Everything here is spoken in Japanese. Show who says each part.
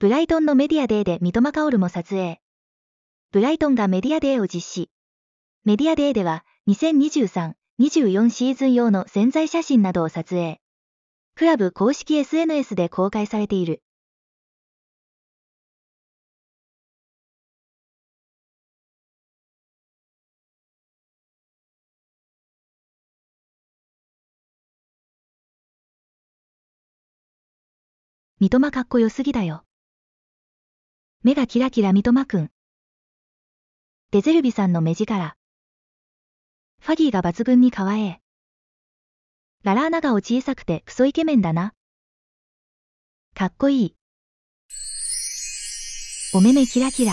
Speaker 1: ブライトンのメディアデーで三笘薫も撮影。ブライトンがメディアデーを実施。メディアデーでは、2023、24シーズン用の潜在写真などを撮影。クラブ公式 SNS で公開されている。
Speaker 2: 三笘かっこよすぎだよ。目がキラキラ三笘くん。デゼルビさんの目力。ファギーが抜群に可愛い。ララ
Speaker 1: ーナ顔小さくてクソイケメンだな。かっこいい。お目目キラキラ。